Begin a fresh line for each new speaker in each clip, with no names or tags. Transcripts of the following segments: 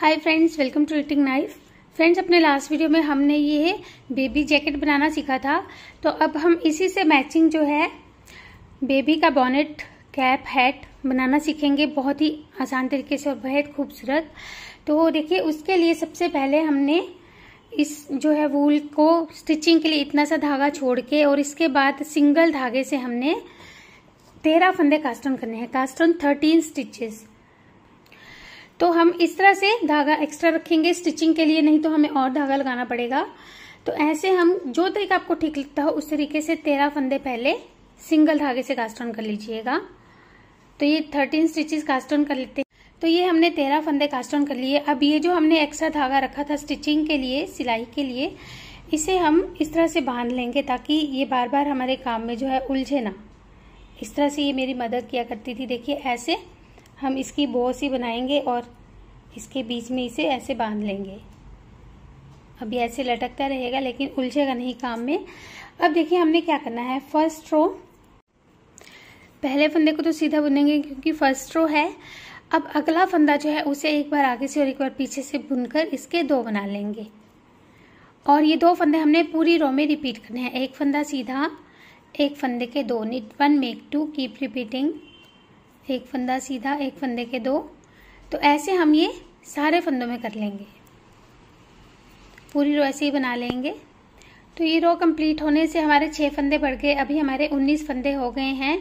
hi friends welcome to eating knife friends अपने last video में हमने ये बेबी जैकेट बनाना सीखा था तो अब हम इसी से मैचिंग जो है बेबी का बॉनेट कैप हैट बनाना सीखेंगे बहुत ही आसान तरीके से और बेहद खूबसूरत तो देखिए उसके लिए सबसे पहले हमने इस जो है वूल को स्टिचिंग के लिए इतना सा धागा छोड़ के और इसके बाद सिंगल धागे से हमने तेरह फंदे कास्टन करने हैं कास्टन थर्टीन स्टिचेस तो हम इस तरह से धागा एक्स्ट्रा रखेंगे स्टिचिंग के लिए नहीं तो हमें और धागा लगाना पड़ेगा तो ऐसे हम जो तरीका आपको ठीक लगता हो उस तरीके से तेरह फंदे पहले सिंगल धागे से ऑन कर लीजिएगा तो ये थर्टीन स्टिचेस ऑन कर लेते तो ये हमने तेरह फंदे ऑन कर लिए अब ये जो हमने एक्स्ट्रा धागा रखा था स्टिचिंग के लिए सिलाई के लिए इसे हम इस तरह से बांध लेंगे ताकि ये बार बार हमारे काम में जो है उलझे ना इस तरह से ये मेरी मदद किया करती थी देखिए ऐसे हम इसकी बो सी बनाएंगे और इसके बीच में इसे ऐसे बांध लेंगे अब ये ऐसे लटकता रहेगा लेकिन उलझेगा नहीं काम में अब देखिए हमने क्या करना है फर्स्ट रो पहले फंदे को तो सीधा बुनेंगे क्योंकि फर्स्ट रो है अब अगला फंदा जो है उसे एक बार आगे से और एक बार पीछे से बुनकर इसके दो बना लेंगे और ये दो फंदे हमने पूरी रो में रिपीट करने हैं एक फंदा सीधा एक फंदे के दो knit one make two keep repeating एक फंदा सीधा एक फंदे के दो तो ऐसे हम ये सारे फंदों में कर लेंगे पूरी रो ऐसे ही बना लेंगे तो ये रो कंप्लीट होने से हमारे छः फंदे बढ़ गए अभी हमारे उन्नीस फंदे हो गए हैं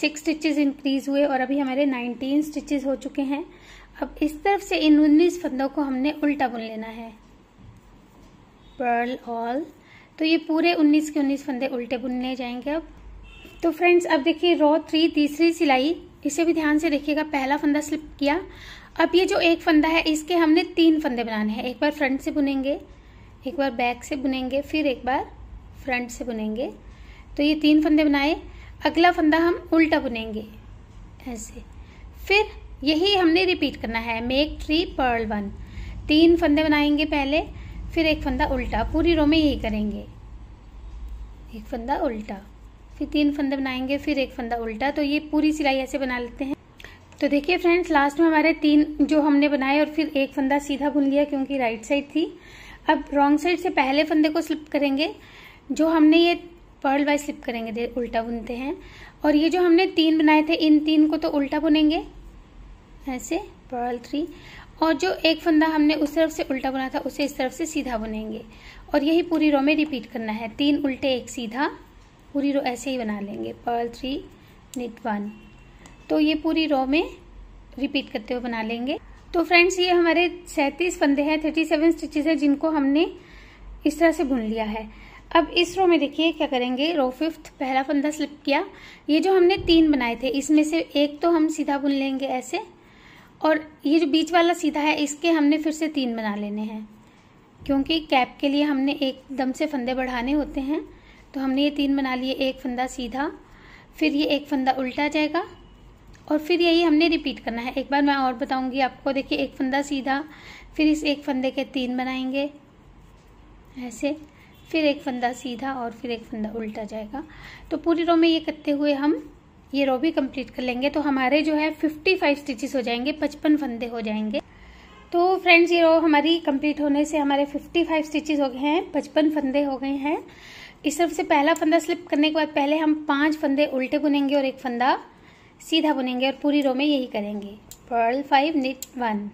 सिक्स स्टिचेस इंक्रीज हुए और अभी हमारे नाइनटीन स्टिचेस हो चुके हैं अब इस तरफ से इन उन्नीस फंदों को हमने उल्टा बुन लेना है पर्ल ऑल तो ये पूरे उन्नीस के उन्नीस फंदे उल्टे बुनने जाएंगे अब तो फ्रेंड्स अब देखिए रो थ्री तीसरी सिलाई इसे भी ध्यान से देखिएगा पहला फंदा स्लिप किया अब ये जो एक फंदा है इसके हमने तीन फंदे बनाने हैं एक बार फ्रंट से बुनेंगे एक बार बैक से बुनेंगे फिर एक बार फ्रंट से बुनेंगे तो ये तीन फंदे बनाए अगला फंदा हम उल्टा बुनेंगे ऐसे फिर यही हमने रिपीट करना है मेक थ्री पर्ल वन तीन फंदे बनाएंगे पहले फिर एक फंदा उल्टा पूरी रो में यही करेंगे एक फंदा उल्टा फिर तीन फंदा बनाएंगे फिर एक फंदा उल्टा तो ये पूरी सिलाई ऐसे बना लेते हैं तो देखिए फ्रेंड्स लास्ट में हमारे तीन जो हमने बनाए और फिर एक फंदा सीधा बुन लिया क्योंकि राइट साइड थी अब रॉन्ग साइड से पहले फंदे को स्लिप करेंगे जो हमने ये पर्ल वाइज स्लिप करेंगे उल्टा बुनते हैं और ये जो हमने तीन बनाए थे इन तीन को तो उल्टा बुनेंगे ऐसे पर्ल थ्री और जो एक फंदा हमने उस तरफ से उल्टा बुना था उसे इस तरफ से सीधा बुनेंगे और यही पूरी रो में रिपीट करना है तीन उल्टे एक सीधा पूरी रो ऐसे ही बना लेंगे पर्ल थ्री निट वन तो ये पूरी रो में रिपीट करते हुए बना लेंगे तो फ्रेंड्स ये हमारे सैंतीस फंदे हैं थर्टी सेवन स्टिचेज हैं जिनको हमने इस तरह से बुन लिया है अब इस रो में देखिए क्या करेंगे रो फिफ्थ पहला फंदा स्लिप किया ये जो हमने तीन बनाए थे इसमें से एक तो हम सीधा बुन लेंगे ऐसे और ये जो बीच वाला सीधा है इसके हमने फिर से तीन बना लेने हैं क्योंकि कैप के लिए हमने एकदम से फंदे बढ़ाने होते हैं तो हमने ये तीन बना लिए एक फंदा सीधा फिर ये एक फंदा उल्टा जाएगा और फिर यही हमने रिपीट करना है एक बार मैं और बताऊंगी आपको देखिए एक फंदा सीधा फिर इस एक फंदे के तीन बनाएंगे ऐसे फिर एक फंदा सीधा और फिर एक फंदा उल्टा जाएगा तो पूरी रो में ये करते हुए हम ये रो भी कंप्लीट कर लेंगे तो हमारे जो है फिफ्टी फाइव स्टिचेस हो जाएंगे पचपन फंदे हो जाएंगे तो फ्रेंड्स ये रो हमारी कंप्लीट होने से हमारे फिफ्टी फाइव स्टिचेस हो गए हैं पचपन फंदे हो गए हैं इस तरफ से पहला फंदा स्लिप करने के बाद पहले हम पांच फंदे उल्टे बुनेंगे और एक फंदा सीधा बुनेंगे और पूरी रो में यही करेंगे पर्ल फाइव निट वन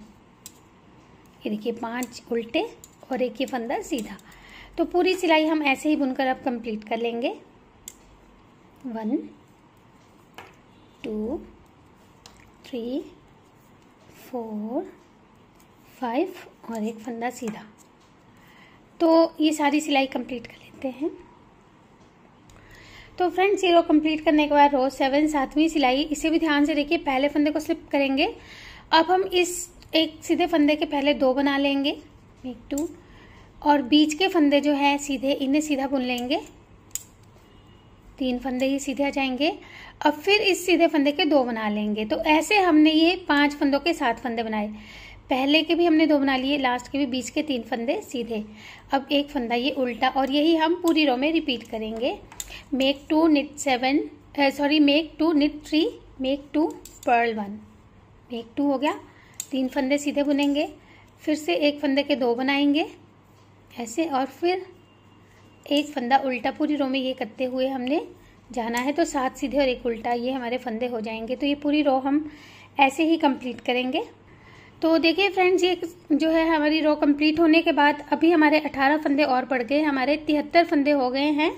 ये देखिए पांच उल्टे और एक ही फंदा सीधा तो पूरी सिलाई हम ऐसे ही बुनकर अब कंप्लीट कर लेंगे one two three four five और एक फंदा सीधा तो ये सारी सिलाई कंप्लीट कर लेते हैं तो फ्रेंड जीरो कंप्लीट करने के बाद रो सेवन सातवीं सिलाई इसे भी ध्यान से देखिए पहले फंदे को स्लिप करेंगे अब हम इस एक सीधे फंदे के पहले दो बना लेंगे एक टू और बीच के फंदे जो है सीधे इन्हें सीधा बुन लेंगे तीन फंदे ये सीधे आ जाएंगे अब फिर इस सीधे फंदे के दो बना लेंगे तो ऐसे हमने ये पांच फंदों के सात फंदे बनाए पहले के भी हमने दो बना लिए लास्ट के भी बीच के तीन फंदे सीधे अब एक फंदा ये उल्टा और यही हम पूरी रो में रिपीट करेंगे make two knit seven sorry make two knit three make two purl one make two हो गया तीन फंदे सीधे बुनेंगे फिर से एक फंदे के दो बनाएंगे ऐसे और फिर एक फंदा उल्टा पूरी रो में ये करते हुए हमने जाना है तो सात सीधे और एक उल्टा ये हमारे फंदे हो जाएंगे तो ये पूरी रो हम ऐसे ही कंप्लीट करेंगे तो देखिए फ्रेंड्स ये जो है हमारी रो कंप्लीट होने के बाद अभी हमारे 18 फंदे और पड़ गए हमारे तिहत्तर फंदे हो गए हैं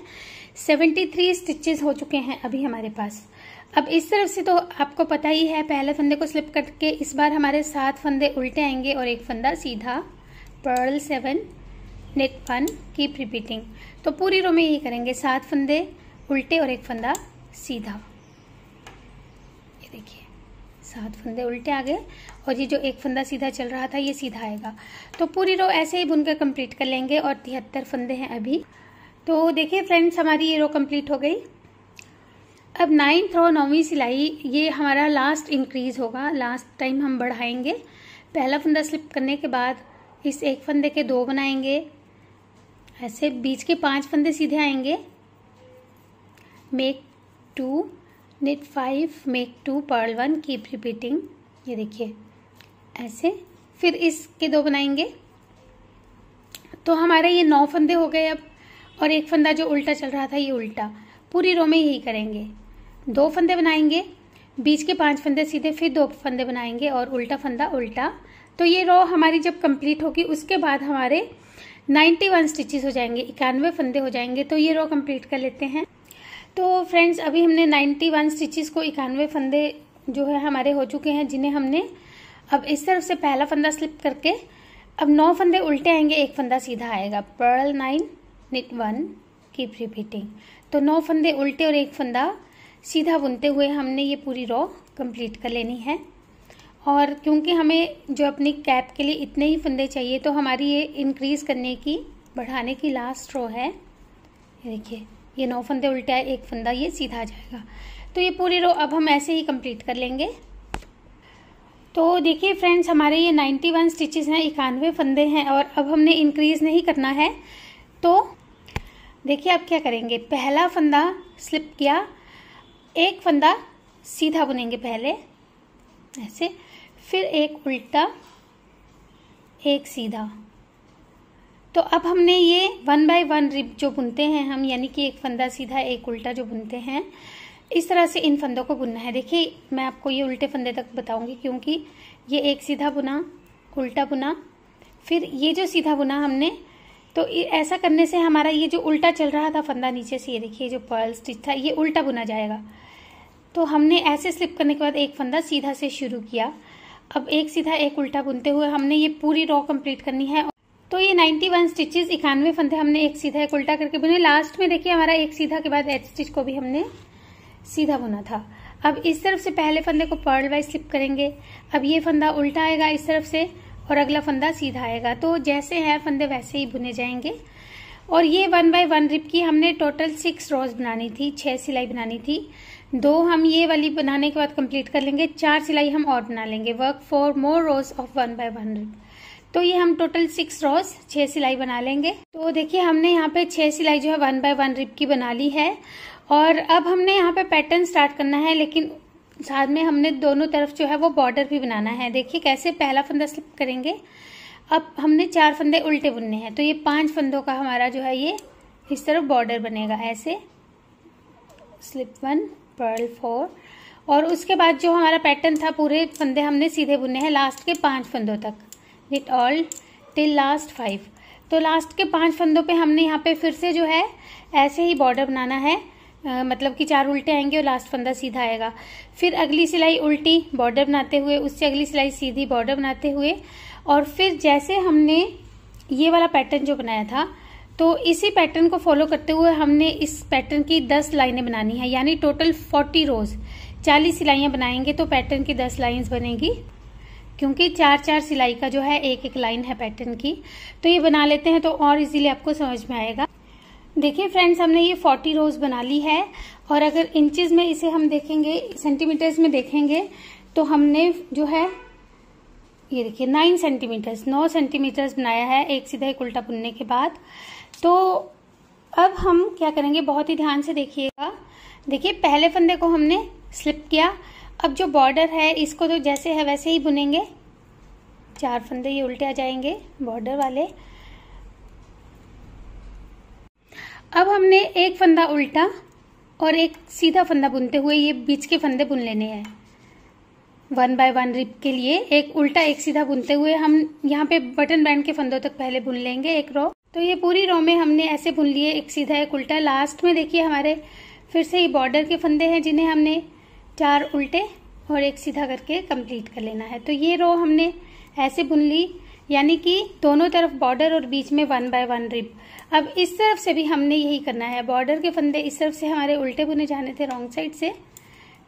सेवेंटी थ्री स्टिचेज हो चुके हैं अभी हमारे पास अब इस तरफ से तो आपको पता ही है पहले फंदे को स्लिप करके इस बार हमारे सात फंदे उल्टे आएंगे और एक फंदा सीधा purl seven knit one keep repeating तो पूरी रो में यही करेंगे सात फंदे उल्टे और एक फंदा सीधा ये देखिए सात फंदे उल्टे आ गए और ये जो एक फंदा सीधा चल रहा था ये सीधा आएगा तो पूरी रो ऐसे ही बुनकर कंप्लीट कर लेंगे और तिहत्तर फंदे हैं अभी तो देखिए फ्रेंड्स हमारी ये रो कंप्लीट हो गई अब नाइन्थ रो नौवीं सिलाई ये हमारा लास्ट इंक्रीज होगा लास्ट टाइम हम बढ़ाएंगे पहला फंदा स्लिप करने के बाद इस एक फंदे के दो बनाएंगे ऐसे बीच के पांच फंदे सीधे आएंगे make two knit five make two purl one keep repeating ये देखिए ऐसे फिर इसके दो बनाएंगे तो हमारे ये नौ फंदे हो गए अब और एक फंदा जो उल्टा चल रहा था ये उल्टा पूरी रो में यही करेंगे दो फंदे बनाएंगे बीच के पांच फंदे सीधे फिर दो फंदे बनाएंगे और उल्टा फंदा उल्टा तो ये रो हमारी जब कंप्लीट होगी उसके बाद हमारे 91 स्टिचेस हो जाएंगे इक्यानवे फंदे हो जाएंगे तो ये रो कंप्लीट कर लेते हैं तो फ्रेंड्स अभी हमने 91 स्टिचेस को इक्यानवे फंदे जो है हमारे हो चुके हैं जिन्हें हमने अब इस तरफ से पहला फंदा स्लिप करके अब नौ फंदे उल्टे आएंगे एक फंदा सीधा आएगा purl nine technique one keep repeating तो नौ फंदे उल्टे और एक फंदा सीधा बुनते हुए हमने ये पूरी रॉ कंप्लीट कर लेनी है और क्योंकि हमें जो अपनी कैप के लिए इतने ही फंदे चाहिए तो हमारी ये इंक्रीज़ करने की बढ़ाने की लास्ट रो है देखिए ये नौ फंदे उल्टे है एक फंदा ये सीधा आ जाएगा तो ये पूरी रो अब हम ऐसे ही कंप्लीट कर लेंगे तो देखिए फ्रेंड्स हमारे ये 91 स्टिचेस हैं इक्यानवे फंदे हैं और अब हमने इंक्रीज़ नहीं करना है तो देखिए आप क्या करेंगे पहला फंदा स्लिप किया एक फंदा सीधा बुनेंगे पहले ऐसे फिर एक उल्टा एक सीधा तो अब हमने ये वन बाय वन रिप जो बुनते हैं हम यानी कि एक फंदा सीधा एक उल्टा जो बुनते हैं इस तरह से इन फंदों को बुनना है देखिए मैं आपको ये उल्टे फंदे तक बताऊंगी क्योंकि ये एक सीधा बुना उल्टा बुना फिर ये जो सीधा बुना हमने तो ऐसा करने से हमारा ये जो उल्टा चल रहा था फंदा नीचे से ये देखिए जो पर्ल स्टिच था ये उल्टा बुना जाएगा तो हमने ऐसे स्लिप करने के बाद एक फंदा सीधा से शुरू किया अब एक सीधा एक उल्टा बुनते हुए हमने ये पूरी रॉ कंप्लीट करनी है तो ये 91 वन स्टिचेज इक्यानवे फंदे हमने एक सीधा एक उल्टा करके बुने लास्ट में देखिए हमारा एक सीधा के बाद एच स्टिच को भी हमने सीधा बुना था अब इस तरफ से पहले फंदे को पर्ल वाइज स्लिप करेंगे अब ये फंदा उल्टा आएगा इस तरफ से और अगला फंदा सीधा आएगा तो जैसे है फंदे वैसे ही बुने जाएंगे और ये वन बाय वन रिप की हमने टोटल सिक्स रोज बनानी थी छह सिलाई बनानी थी दो हम ये वाली बनाने के बाद कंप्लीट कर लेंगे चार सिलाई हम और बना लेंगे work four more rows of one by one rib तो ये हम टोटल सिक्स रोज छह सिलाई बना लेंगे तो देखिए हमने यहाँ पे छह सिलाई जो है वन बाय वन रिप की बना ली है और अब हमने यहाँ पे पैटर्न स्टार्ट करना है लेकिन साथ में हमने दोनों तरफ जो है वो बॉर्डर भी बनाना है देखिए कैसे पहला फंदा स्लिप करेंगे अब हमने चार फंदे उल्टे बुनने हैं तो ये पांच फंदों का हमारा जो है ये इस तरफ बॉर्डर बनेगा ऐसे स्लिप वन पर्ल फोर और उसके बाद जो हमारा पैटर्न था पूरे फंदे हमने सीधे बुने हैं लास्ट के पांच फंदों तक it all till last five तो लास्ट के पांच फंदों पे हमने यहाँ पे फिर से जो है ऐसे ही बॉर्डर बनाना है आ, मतलब कि चार उल्टे आएंगे और लास्ट फंदा सीधा आएगा फिर अगली सिलाई उल्टी बॉर्डर बनाते हुए उससे अगली सिलाई सीधी बॉर्डर बनाते हुए और फिर जैसे हमने ये वाला पैटर्न जो बनाया था तो इसी पैटर्न को फॉलो करते हुए हमने इस पैटर्न की दस लाइनें बनानी है यानी टोटल फोर्टी रोज चालीस सिलाइयाँ बनाएंगे तो पैटर्न की दस लाइन्स बनेगी क्योंकि चार चार सिलाई का जो है एक एक लाइन है पैटर्न की तो ये बना लेते हैं तो और इजीली आपको समझ में आएगा देखिए फ्रेंड्स हमने ये 40 रोज बना ली है और अगर इंचेस में इसे हम देखेंगे सेंटीमीटर्स में देखेंगे तो हमने जो है ये देखिए नाइन सेंटीमीटर्स नौ सेंटीमीटर्स बनाया है एक सीधा एक उल्टा बुनने के बाद तो अब हम क्या करेंगे बहुत ही ध्यान से देखिएगा देखिए पहले फंदे को हमने स्लिप किया अब जो बॉर्डर है इसको तो जैसे है वैसे ही बुनेंगे चार फंदे ये उल्टे आ जाएंगे बॉर्डर वाले अब हमने एक फंदा उल्टा और एक सीधा फंदा बुनते हुए ये बीच के फंदे बुन लेने हैं वन बाय वन रिप के लिए एक उल्टा एक सीधा बुनते हुए हम यहाँ पे बटन बैंड के फंदों तक पहले बुन लेंगे एक रो तो ये पूरी रो में हमने ऐसे बुन लिए एक सीधा एक उल्टा लास्ट में देखिए हमारे फिर से ये बॉर्डर के फंदे हैं जिन्हें हमने चार उल्टे और एक सीधा करके कंप्लीट कर लेना है तो ये रो हमने ऐसे बुन ली यानी कि दोनों तरफ बॉर्डर और बीच में वन बाय वन रिप अब इस तरफ से भी हमने यही करना है बॉर्डर के फंदे इस तरफ से हमारे उल्टे बुने जाने थे रॉन्ग साइड से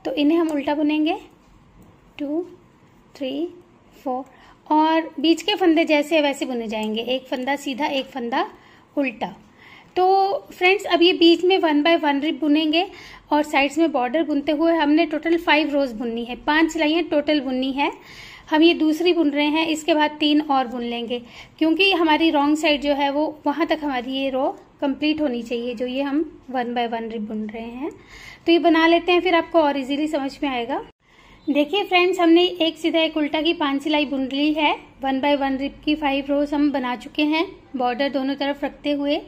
तो इन्हें हम उल्टा बुनेंगे टू थ्री फोर और बीच के फंदे जैसे वैसे बुने जाएंगे एक फंदा सीधा एक फंदा उल्टा तो फ्रेंड्स अब ये बीच में वन बाय वन रिप बुनेंगे और साइड्स में बॉर्डर बुनते हुए हमने टोटल फाइव रोज बुननी है पांच सिलाइयाँ टोटल बुननी है हम ये दूसरी बुन रहे हैं इसके बाद तीन और बुन लेंगे क्योंकि हमारी रॉन्ग साइड जो है वो वहाँ तक हमारी ये रो कंप्लीट होनी चाहिए जो ये हम वन बाय वन बुन रहे हैं तो ये बना लेते हैं फिर आपको और इजीली समझ में आएगा देखिए फ्रेंड्स हमने एक सीधा एक उल्टा की पांच सिलाई बुन ली है वन बाय वन रिप की फाइव रोज हम बना चुके हैं बॉर्डर दोनों तरफ रखते हुए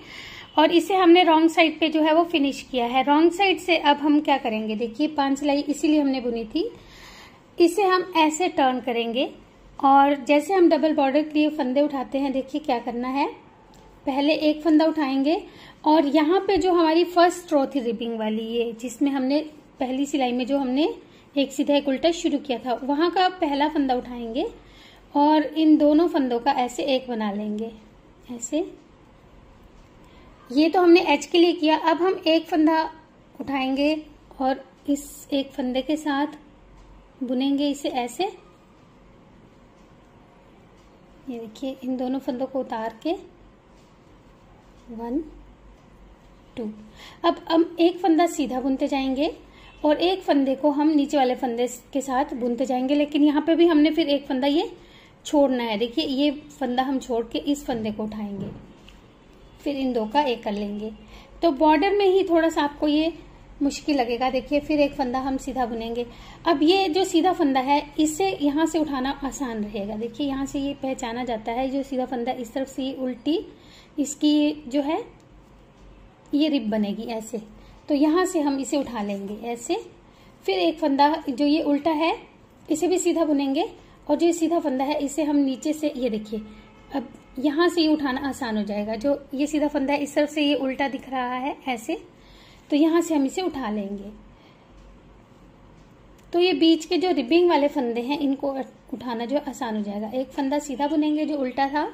और इसे हमने रॉन्ग साइड पे जो है वो फिनिश किया है रॉन्ग साइड से अब हम क्या करेंगे देखिए पांच सिलाई इसीलिए हमने बुनी थी इसे हम ऐसे टर्न करेंगे और जैसे हम डबल बॉर्डर के लिए फंदे उठाते हैं देखिए क्या करना है पहले एक फंदा उठाएंगे और यहाँ पे जो हमारी फर्स्ट रो थी रिबिंग वाली ये जिसमें हमने पहली सिलाई में जो हमने एक सीधा एक उल्टा शुरू किया था वहां का पहला फंदा उठाएंगे और इन दोनों फंदों का ऐसे एक बना लेंगे ऐसे ये तो हमने एच के लिए किया अब हम एक फंदा उठाएंगे और इस एक फंदे के साथ बुनेंगे इसे ऐसे ये देखिए इन दोनों फंदों को उतार के वन टू अब हम एक फंदा सीधा बुनते जाएंगे और एक फंदे को हम नीचे वाले फंदे के साथ बुनते जाएंगे लेकिन यहाँ पे भी हमने फिर एक फंदा ये छोड़ना है देखिए ये फंदा हम छोड़ के इस फंदे को उठाएंगे फिर इन दो का एक कर लेंगे तो बॉर्डर में ही थोड़ा सा आपको ये मुश्किल लगेगा देखिए फिर एक फंदा हम सीधा बुनेंगे अब ये जो सीधा फंदा है इसे यहाँ से उठाना आसान रहेगा देखिए यहाँ से ये पहचाना जाता है जो सीधा फंदा इस तरफ से उल्टी इसकी जो है ये रिब बनेगी ऐसे तो यहाँ से हम इसे उठा लेंगे ऐसे फिर एक फंदा जो ये उल्टा है इसे भी सीधा बुनेंगे और जो ये सीधा फंदा है इसे हम नीचे से ये देखिए अब यहाँ से ये उठाना आसान हो जाएगा जो ये सीधा फंदा है इस तरफ से ये उल्टा दिख रहा है ऐसे तो यहाँ से हम इसे उठा लेंगे तो ये बीच के जो रिबिंग वाले फंदे हैं इनको उठाना जो आसान हो जाएगा एक फंदा सीधा बुनेंगे जो उल्टा था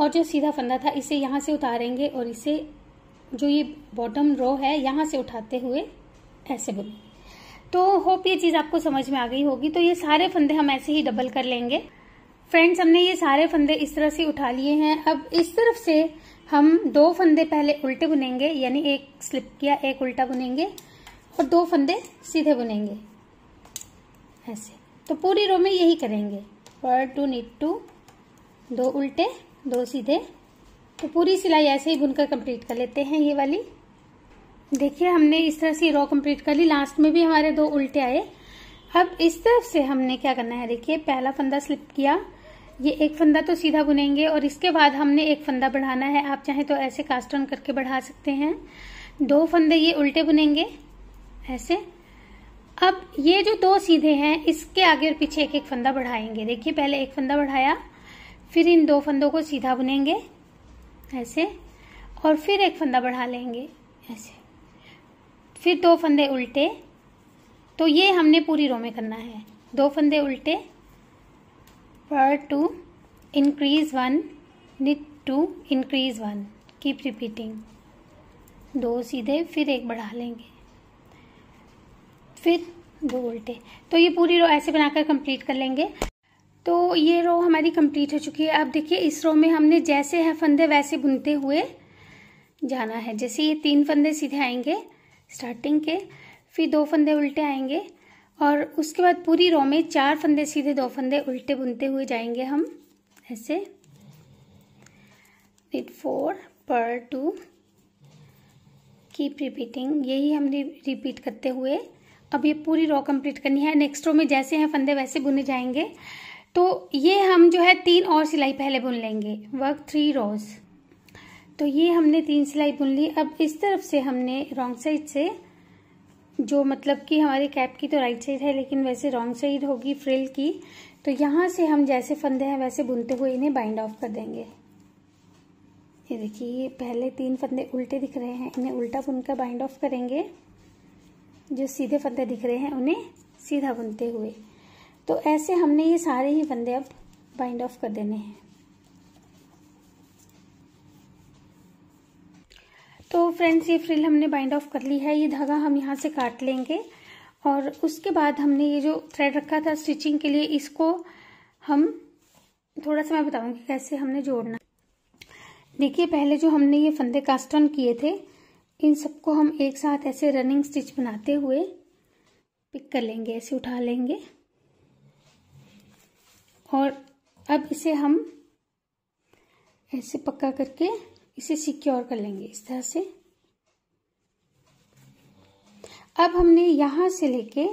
और जो सीधा फंदा था इसे यहाँ से उतारेंगे और इसे जो ये बॉटम रो है यहाँ से उठाते हुए ऐसे बुन तो होप ये चीज़ आपको समझ में आ गई होगी तो ये सारे फंदे हम ऐसे ही डबल कर लेंगे फ्रेंड्स हमने ये सारे फंदे इस तरह से उठा लिए हैं अब इस तरफ से हम दो फंदे पहले उल्टे बुनेंगे यानी एक स्लिप किया एक उल्टा बुनेंगे और दो फंदे सीधे बुनेंगे ऐसे तो पूरी रो में यही करेंगे वन टू नीट टू दो उल्टे दो सीधे तो पूरी सिलाई ऐसे ही बुनकर कंप्लीट कर लेते हैं ये वाली देखिए हमने इस तरह से रो कंप्लीट कर ली लास्ट में भी हमारे दो उल्टे आए अब इस तरफ से हमने क्या करना है देखिए पहला फंदा स्लिप किया ये एक फंदा तो सीधा बुनेंगे और इसके बाद हमने एक फंदा बढ़ाना है आप चाहे तो ऐसे कास्ट ऑन करके बढ़ा सकते हैं दो फंदे ये उल्टे बुनेंगे ऐसे अब ये जो दो सीधे हैं इसके आगे और पीछे एक एक फंदा बढ़ाएंगे देखिए पहले एक फंदा बढ़ाया फिर इन दो फंदों को सीधा बुनेंगे ऐसे और फिर एक फंदा बढ़ा लेंगे ऐसे फिर दो फंदे उल्टे तो ये हमने पूरी रो में करना है दो फंदे उल्टे पर two increase one knit two increase one keep repeating दो सीधे फिर एक बढ़ा लेंगे फिर दो उल्टे तो ये पूरी रो ऐसे बनाकर कंप्लीट कर लेंगे तो ये रो हमारी कंप्लीट हो चुकी है अब देखिए इस रो में हमने जैसे है फंदे वैसे बुनते हुए जाना है जैसे ये तीन फंदे सीधे आएंगे स्टार्टिंग के फिर दो फंदे उल्टे आएंगे और उसके बाद पूरी रो में चार फंदे सीधे दो फंदे उल्टे बुनते हुए जाएंगे हम ऐसे knit four purl two keep repeating यही हम रिपीट करते हुए अब ये पूरी रो कंप्लीट करनी है नेक्स्ट रो में जैसे हैं फंदे वैसे बुने जाएंगे तो ये हम जो है तीन और सिलाई पहले बुन लेंगे वर्क थ्री रोज़ तो ये हमने तीन सिलाई बुन ली अब इस तरफ से हमने रॉन्ग साइड से जो मतलब कि हमारी कैप की तो राइट साइड है लेकिन वैसे रॉन्ग साइड होगी फ्रिल की तो यहाँ से हम जैसे फंदे हैं वैसे बुनते हुए इन्हें बाइंड ऑफ कर देंगे ये देखिए पहले तीन फंदे उल्टे दिख रहे हैं इन्हें उल्टा बुनकर बाइंड ऑफ करेंगे जो सीधे फंदे दिख रहे हैं उन्हें सीधा बुनते हुए तो ऐसे हमने ये सारे ही फंदे अब बाइंड ऑफ कर देने हैं तो फ्रेंड्स ये फ्रिल हमने बाइंड ऑफ कर ली है ये धागा हम यहाँ से काट लेंगे और उसके बाद हमने ये जो थ्रेड रखा था स्टिचिंग के लिए इसको हम थोड़ा सा मैं बताऊंगी कैसे हमने जोड़ना देखिए पहले जो हमने ये फंदे कास्ट ऑन किए थे इन सबको हम एक साथ ऐसे रनिंग स्टिच बनाते हुए पिक कर लेंगे ऐसे उठा लेंगे और अब इसे हम ऐसे पक्का करके इसे सिक्योर कर लेंगे इस तरह से अब हमने यहाँ से लेके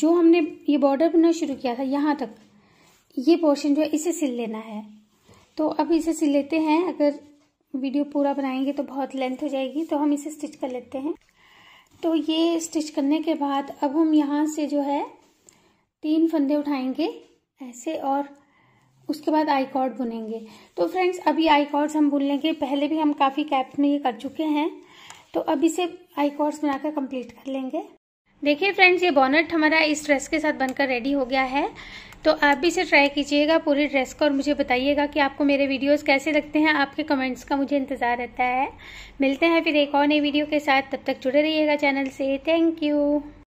जो हमने ये बॉर्डर बनना शुरू किया था यहाँ तक ये पोर्शन जो है इसे सिल लेना है तो अब इसे सिल लेते हैं अगर वीडियो पूरा बनाएंगे तो बहुत लेंथ हो जाएगी तो हम इसे स्टिच कर लेते हैं तो ये स्टिच करने के बाद अब हम यहाँ से जो है तीन फंदे उठाएंगे ऐसे और उसके बाद आई कॉर्ड बुनेंगे तो फ्रेंड्स अभी आई कॉर्ड्स हम बुन लेंगे पहले भी हम काफ़ी कैप्स में ये कर चुके हैं तो अभी इसे आई कॉर्ड्स बनाकर कंप्लीट कर लेंगे देखिए फ्रेंड्स ये बॉनेट हमारा इस ड्रेस के साथ बनकर रेडी हो गया है तो आप भी इसे ट्राई कीजिएगा पूरी ड्रेस को और मुझे बताइएगा कि आपको मेरे वीडियोस कैसे लगते हैं आपके कमेंट्स का मुझे इंतज़ार रहता है मिलते हैं फिर एक और नई वीडियो के साथ तब तक जुड़े रहिएगा चैनल से थैंक यू